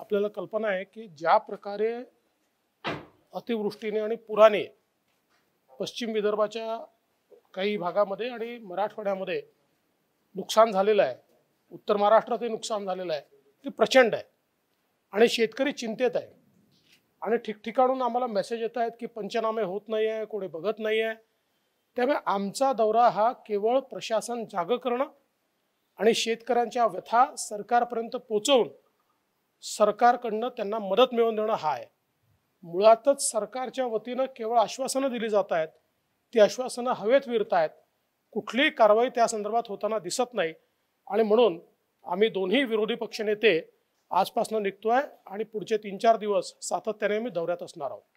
आपल्याला कल्पना आहे की ज्या प्रकारे अतिवृष्टीने आणि पुराने पश्चिम विदर्भाच्या काही भागामध्ये आणि मराठवाड्यामध्ये नुकसान झालेलं आहे उत्तर महाराष्ट्रातही नुकसान झालेलं आहे ते प्रचंड आहे आणि शेतकरी चिंतेत आहे आणि ठिकठिकाणून आम्हाला मेसेज येत आहेत की पंचनामे होत नाही आहे कोणी बघत नाही आहे त्यामुळे आमचा दौरा हा केवळ प्रशासन जाग करणं आणि शेतकऱ्यांच्या व्यथा सरकारपर्यंत पोचवून सरकारकडनं त्यांना मदत मिळवून देणं हा आहे मुळातच सरकारच्या वतीनं केवळ आश्वासनं दिली जात आहेत ती आश्वासनं हवेत विरत आहेत कुठलीही कारवाई त्या संदर्भात होताना दिसत नाही आणि म्हणून आम्ही दोन्ही विरोधी पक्षनेते आजपासून निघतो आहे आणि पुढचे तीन चार दिवस सातत्याने आम्ही दौऱ्यात असणार आहोत